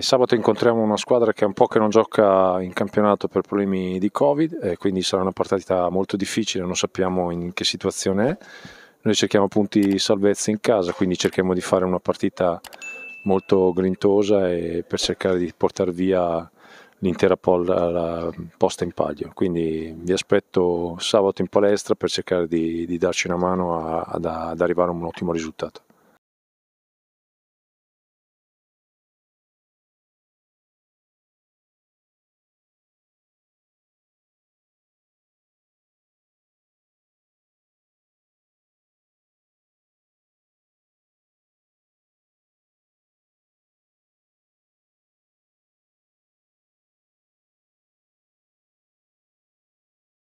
Dai, sabato incontriamo una squadra che è un po' che non gioca in campionato per problemi di Covid, e eh, quindi sarà una partita molto difficile, non sappiamo in che situazione è. Noi cerchiamo punti salvezza in casa, quindi cerchiamo di fare una partita molto grintosa e per cercare di portare via l'intera posta in palio. Quindi vi aspetto sabato in palestra per cercare di, di darci una mano a, a, ad arrivare a un ottimo risultato.